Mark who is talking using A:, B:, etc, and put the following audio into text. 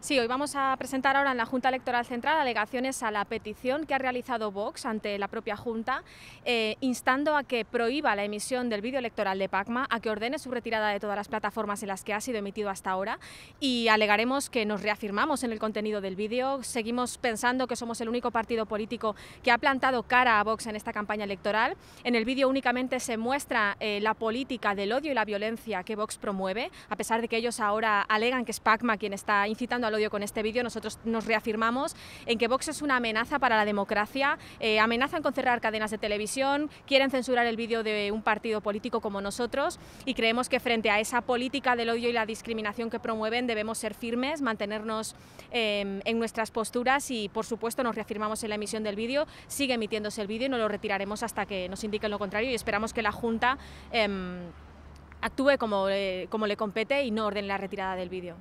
A: Sí, hoy vamos a presentar ahora en la Junta Electoral Central alegaciones a la petición que ha realizado Vox ante la propia Junta, eh, instando a que prohíba la emisión del vídeo electoral de PACMA, a que ordene su retirada de todas las plataformas en las que ha sido emitido hasta ahora y alegaremos que nos reafirmamos en el contenido del vídeo, seguimos pensando que somos el único partido político que ha plantado cara a Vox en esta campaña electoral. En el vídeo únicamente se muestra eh, la política del odio y la violencia que Vox promueve, a pesar de que ellos ahora alegan que es PACMA quien está incitando al odio con este vídeo, nosotros nos reafirmamos en que Vox es una amenaza para la democracia, eh, amenazan con cerrar cadenas de televisión, quieren censurar el vídeo de un partido político como nosotros y creemos que frente a esa política del odio y la discriminación que promueven debemos ser firmes, mantenernos em, en nuestras posturas y por supuesto nos reafirmamos en la emisión del vídeo, sigue emitiéndose el vídeo y no lo retiraremos hasta que nos indiquen lo contrario y esperamos que la Junta em, actúe como, eh, como le compete y no ordene la retirada del vídeo.